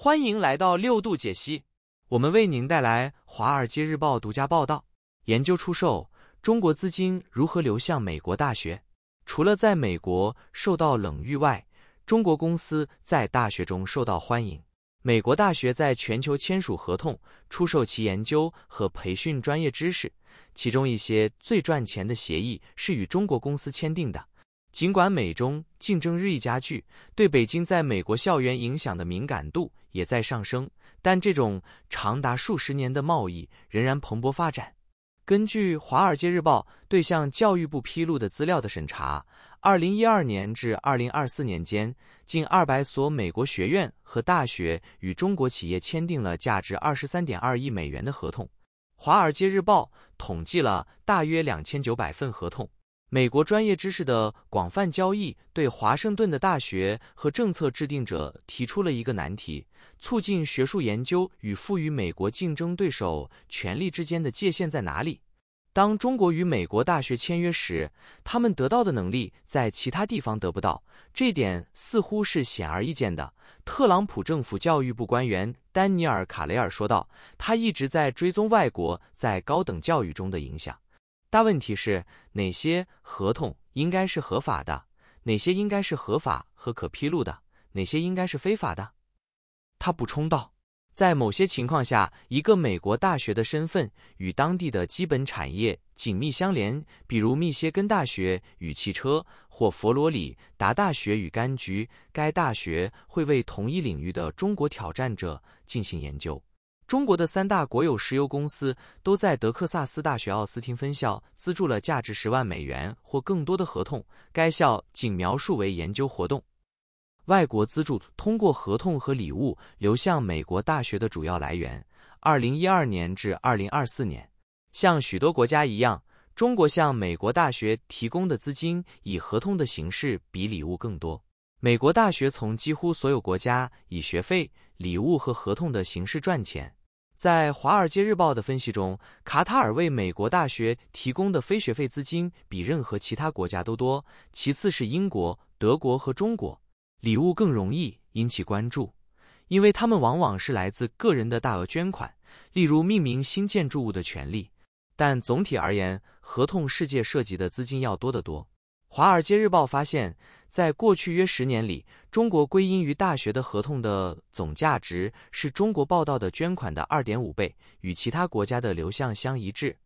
欢迎来到六度解析，我们为您带来《华尔街日报》独家报道：研究出售，中国资金如何流向美国大学？除了在美国受到冷遇外，中国公司在大学中受到欢迎。美国大学在全球签署合同，出售其研究和培训专业知识，其中一些最赚钱的协议是与中国公司签订的。尽管美中竞争日益加剧，对北京在美国校园影响的敏感度也在上升，但这种长达数十年的贸易仍然蓬勃发展。根据《华尔街日报》对向教育部披露的资料的审查，二零一二年至二零二四年间，近二百所美国学院和大学与中国企业签订了价值二十三点二亿美元的合同。《华尔街日报》统计了大约两千九百份合同。美国专业知识的广泛交易对华盛顿的大学和政策制定者提出了一个难题：促进学术研究与赋予美国竞争对手权力之间的界限在哪里？当中国与美国大学签约时，他们得到的能力在其他地方得不到，这点似乎是显而易见的。特朗普政府教育部官员丹尼尔·卡雷尔说道：“他一直在追踪外国在高等教育中的影响。”大问题是哪些合同应该是合法的，哪些应该是合法和可披露的，哪些应该是非法的？他补充道，在某些情况下，一个美国大学的身份与当地的基本产业紧密相连，比如密歇根大学与汽车，或佛罗里达大学与柑橘。该大学会为同一领域的中国挑战者进行研究。中国的三大国有石油公司都在德克萨斯大学奥斯汀分校资助了价值十万美元或更多的合同，该校仅描述为研究活动。外国资助通过合同和礼物流向美国大学的主要来源。二零一二年至二零二四年，像许多国家一样，中国向美国大学提供的资金以合同的形式比礼物更多。美国大学从几乎所有国家以学费、礼物和合同的形式赚钱。在《华尔街日报》的分析中，卡塔尔为美国大学提供的非学费资金比任何其他国家都多，其次是英国、德国和中国。礼物更容易引起关注，因为他们往往是来自个人的大额捐款，例如命名新建筑物的权利。但总体而言，合同世界涉及的资金要多得多。《华尔街日报》发现。在过去约十年里，中国归因于大学的合同的总价值是中国报道的捐款的二点五倍，与其他国家的流向相一致。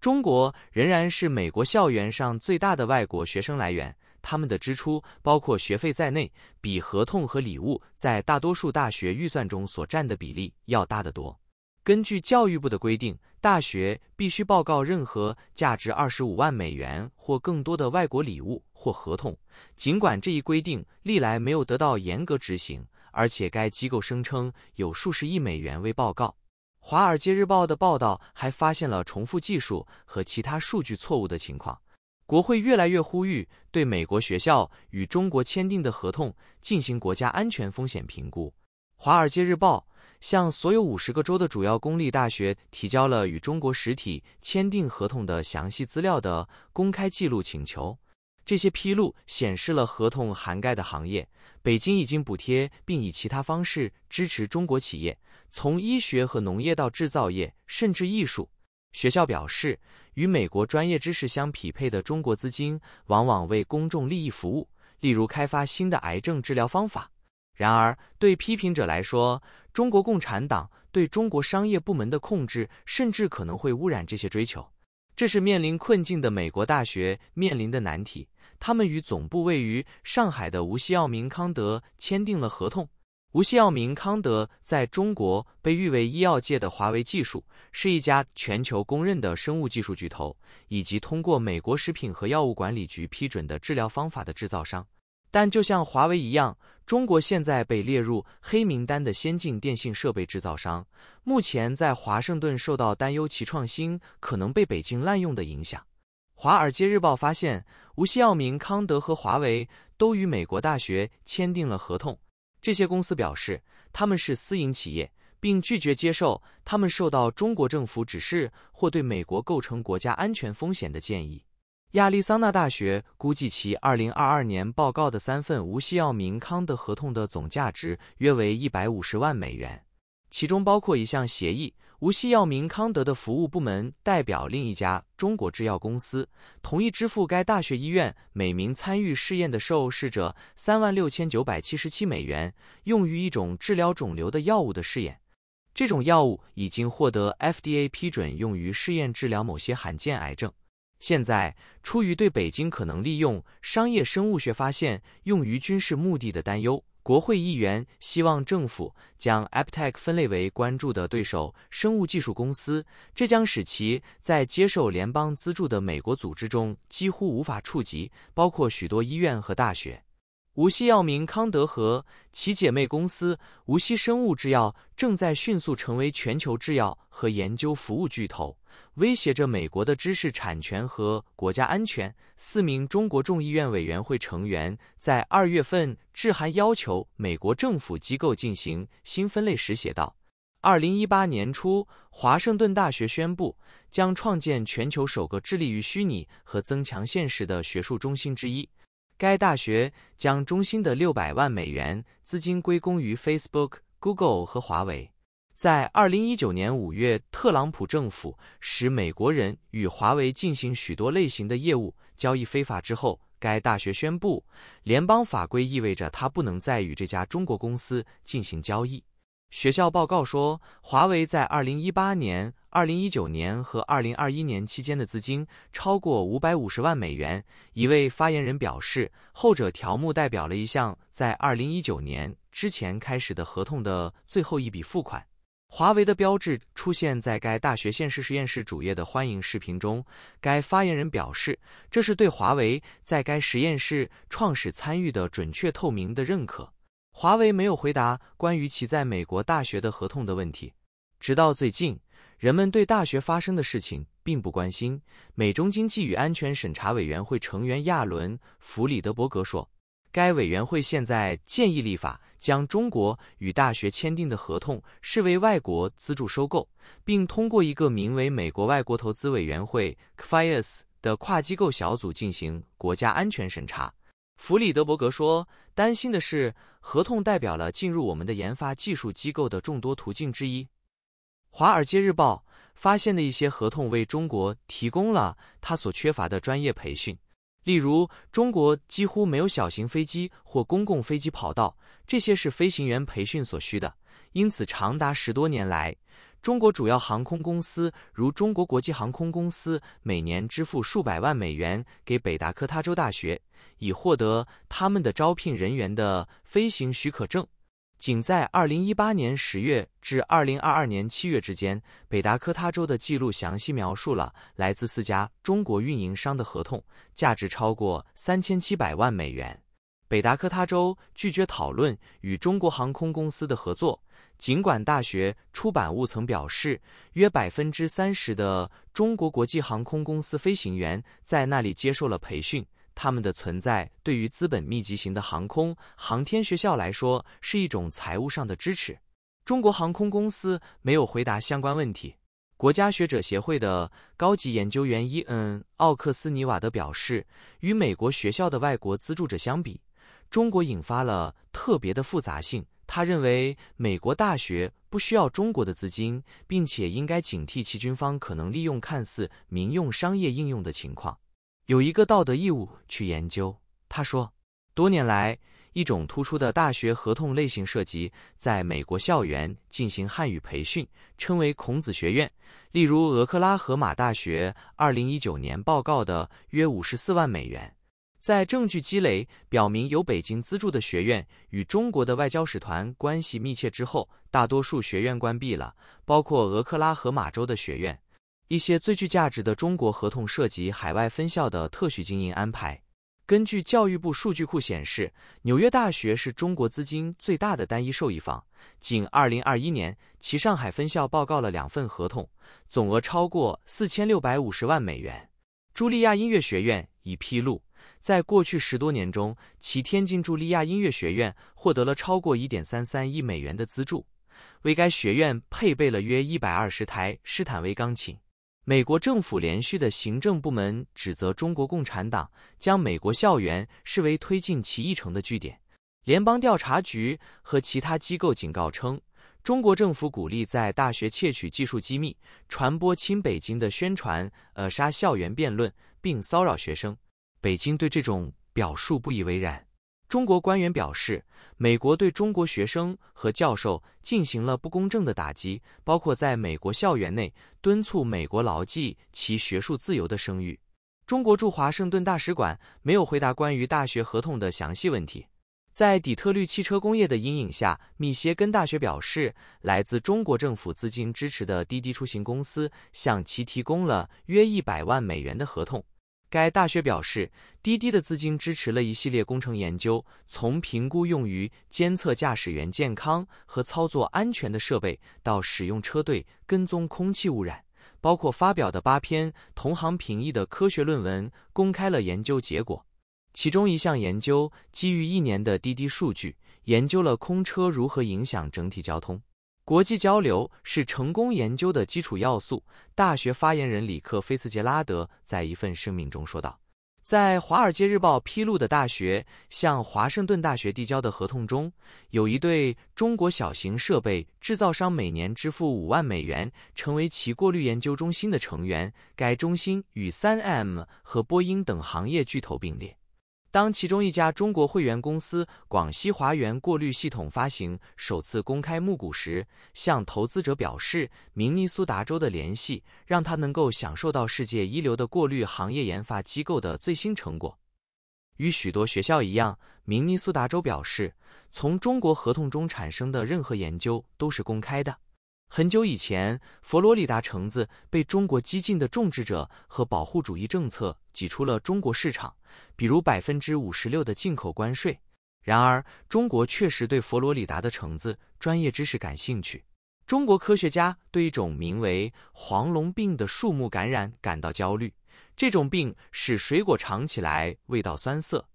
中国仍然是美国校园上最大的外国学生来源，他们的支出，包括学费在内，比合同和礼物在大多数大学预算中所占的比例要大得多。根据教育部的规定，大学必须报告任何价值二十五万美元或更多的外国礼物或合同。尽管这一规定历来没有得到严格执行，而且该机构声称有数十亿美元未报告。《华尔街日报》的报道还发现了重复技术和其他数据错误的情况。国会越来越呼吁对美国学校与中国签订的合同进行国家安全风险评估。《华尔街日报》。向所有五十个州的主要公立大学提交了与中国实体签订合同的详细资料的公开记录请求。这些披露显示了合同涵盖的行业。北京已经补贴并以其他方式支持中国企业，从医学和农业到制造业，甚至艺术。学校表示，与美国专业知识相匹配的中国资金往往为公众利益服务，例如开发新的癌症治疗方法。然而，对批评者来说，中国共产党对中国商业部门的控制甚至可能会污染这些追求。这是面临困境的美国大学面临的难题。他们与总部位于上海的无锡奥明康德签订了合同。无锡奥明康德在中国被誉为医药界的“华为技术”，是一家全球公认的生物技术巨头，以及通过美国食品和药物管理局批准的治疗方法的制造商。但就像华为一样，中国现在被列入黑名单的先进电信设备制造商，目前在华盛顿受到担忧其创新可能被北京滥用的影响。《华尔街日报》发现，无锡奥明、康德和华为都与美国大学签订了合同。这些公司表示，他们是私营企业，并拒绝接受他们受到中国政府指示或对美国构成国家安全风险的建议。亚利桑那大学估计，其2022年报告的三份无锡药明康德合同的总价值约为150万美元，其中包括一项协议：无锡药明康德的服务部门代表另一家中国制药公司，同意支付该大学医院每名参与试验的受试者3万6977美元，用于一种治疗肿瘤的药物的试验。这种药物已经获得 FDA 批准，用于试验治疗某些罕见癌症。现在，出于对北京可能利用商业生物学发现用于军事目的的担忧，国会议员希望政府将 Aptech 分类为关注的对手生物技术公司，这将使其在接受联邦资助的美国组织中几乎无法触及，包括许多医院和大学。无锡药明康德和其姐妹公司无锡生物制药正在迅速成为全球制药和研究服务巨头，威胁着美国的知识产权和国家安全。四名中国众议院委员会成员在二月份致函要求美国政府机构进行新分类时写道：“二零一八年初，华盛顿大学宣布将创建全球首个致力于虚拟和增强现实的学术中心之一。”该大学将中心的六百万美元资金归功于 Facebook、Google 和华为。在二零一九年五月，特朗普政府使美国人与华为进行许多类型的业务交易非法之后，该大学宣布，联邦法规意味着他不能再与这家中国公司进行交易。学校报告说，华为在2018年、2019年和2021年期间的资金超过550万美元。一位发言人表示，后者条目代表了一项在2019年之前开始的合同的最后一笔付款。华为的标志出现在该大学现实实验室主页的欢迎视频中。该发言人表示，这是对华为在该实验室创始参与的准确透明的认可。华为没有回答关于其在美国大学的合同的问题。直到最近，人们对大学发生的事情并不关心。美中经济与安全审查委员会成员亚伦·弗里德伯格说：“该委员会现在建议立法，将中国与大学签订的合同视为外国资助收购，并通过一个名为美国外国投资委员会 （CFIUS） 的跨机构小组进行国家安全审查。”弗里德伯格说：“担心的是，合同代表了进入我们的研发技术机构的众多途径之一。”《华尔街日报》发现的一些合同为中国提供了他所缺乏的专业培训，例如，中国几乎没有小型飞机或公共飞机跑道，这些是飞行员培训所需的。因此，长达十多年来。中国主要航空公司，如中国国际航空公司，每年支付数百万美元给北达科他州大学，以获得他们的招聘人员的飞行许可证。仅在2018年10月至2022年7月之间，北达科他州的记录详细描述了来自四家中国运营商的合同，价值超过3700万美元。北达科他州拒绝讨论与中国航空公司的合作。尽管大学出版物曾表示，约百分之三十的中国国际航空公司飞行员在那里接受了培训，他们的存在对于资本密集型的航空航天学校来说是一种财务上的支持。中国航空公司没有回答相关问题。国家学者协会的高级研究员伊恩·奥克斯尼瓦德表示，与美国学校的外国资助者相比，中国引发了特别的复杂性。他认为美国大学不需要中国的资金，并且应该警惕其军方可能利用看似民用商业应用的情况，有一个道德义务去研究。他说，多年来一种突出的大学合同类型涉及在美国校园进行汉语培训，称为孔子学院。例如俄克拉荷马大学二零一九年报告的约五十四万美元。在证据积累表明有北京资助的学院与中国的外交使团关系密切之后，大多数学院关闭了，包括俄克拉荷马州的学院。一些最具价值的中国合同涉及海外分校的特许经营安排。根据教育部数据库显示，纽约大学是中国资金最大的单一受益方。仅2021年，其上海分校报告了两份合同，总额超过4650万美元。茱莉亚音乐学院已披露。在过去十多年中，其天津茱莉亚音乐学院获得了超过1.33亿美元的资助，为该学院配备了约120台施坦威钢琴。美国政府连续的行政部门指责中国共产党将美国校园视为推进其议程的据点。联邦调查局和其他机构警告称，中国政府鼓励在大学窃取技术机密、传播亲北京的宣传、扼杀校园辩论，并骚扰学生。北京对这种表述不以为然。中国官员表示，美国对中国学生和教授进行了不公正的打击，包括在美国校园内敦促美国牢记其学术自由的声誉。中国驻华盛顿大使馆没有回答关于大学合同的详细问题。在底特律汽车工业的阴影下，密歇根大学表示，来自中国政府资金支持的滴滴出行公司向其提供了约一百万美元的合同。该大学表示，滴滴的资金支持了一系列工程研究，从评估用于监测驾驶员健康和操作安全的设备，到使用车队跟踪空气污染，包括发表的八篇同行评议的科学论文，公开了研究结果。其中一项研究基于一年的滴滴数据，研究了空车如何影响整体交通。国际交流是成功研究的基础要素。大学发言人里克·菲茨杰拉德在一份声明中说道：“在《华尔街日报》披露的大学向华盛顿大学递交的合同中，有一对中国小型设备制造商每年支付五万美元，成为其过滤研究中心的成员。该中心与 3M 和波音等行业巨头并列。”当其中一家中国会员公司广西华源过滤系统发行首次公开募股时，向投资者表示，明尼苏达州的联系让他能够享受到世界一流的过滤行业研发机构的最新成果。与许多学校一样，明尼苏达州表示，从中国合同中产生的任何研究都是公开的。很久以前，佛罗里达橙子被中国激进的种植者和保护主义政策挤出了中国市场，比如百分之五十六的进口关税。然而，中国确实对佛罗里达的橙子专业知识感兴趣。中国科学家对一种名为黄龙病的树木感染感到焦虑，这种病使水果尝起来味道酸涩。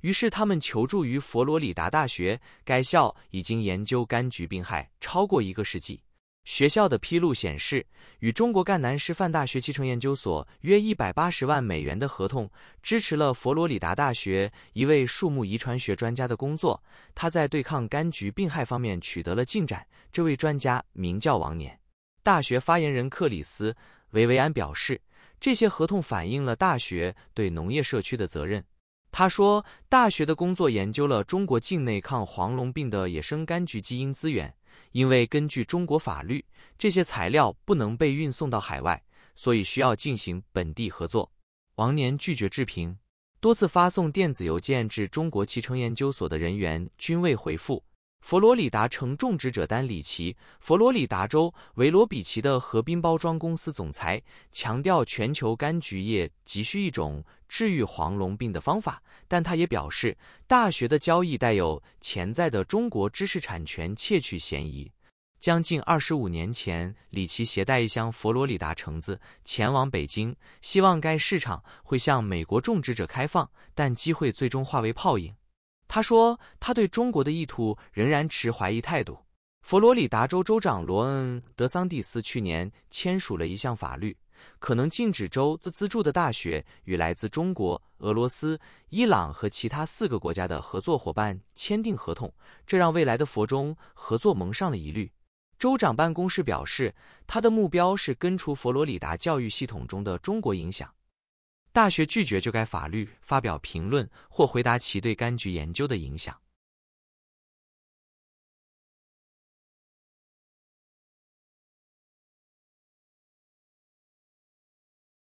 于是，他们求助于佛罗里达大学，该校已经研究柑橘病害超过一个世纪。学校的披露显示，与中国赣南师范大学脐橙研究所约一百八十万美元的合同，支持了佛罗里达大学一位树木遗传学专家的工作。他在对抗柑橘病害方面取得了进展。这位专家名叫王年。大学发言人克里斯·维维安表示，这些合同反映了大学对农业社区的责任。他说，大学的工作研究了中国境内抗黄龙病的野生柑橘基因资源。因为根据中国法律，这些材料不能被运送到海外，所以需要进行本地合作。王年拒绝置评，多次发送电子邮件至中国汽车研究所的人员均未回复。佛罗里达橙种植者丹·里奇（佛罗里达州维罗比奇的河滨包装公司总裁）强调，全球柑橘业急需一种治愈黄龙病的方法。但他也表示，大学的交易带有潜在的中国知识产权窃取嫌疑。将近二十五年前，里奇携带一箱佛罗里达橙子前往北京，希望该市场会向美国种植者开放，但机会最终化为泡影。他说，他对中国的意图仍然持怀疑态度。佛罗里达州州长罗恩·德桑蒂斯去年签署了一项法律，可能禁止州自资助的大学与来自中国、俄罗斯、伊朗和其他四个国家的合作伙伴签订合同，这让未来的佛中合作蒙上了疑虑。州长办公室表示，他的目标是根除佛罗里达教育系统中的中国影响。大学拒绝就该法律发表评论或回答其对柑橘研究的影响。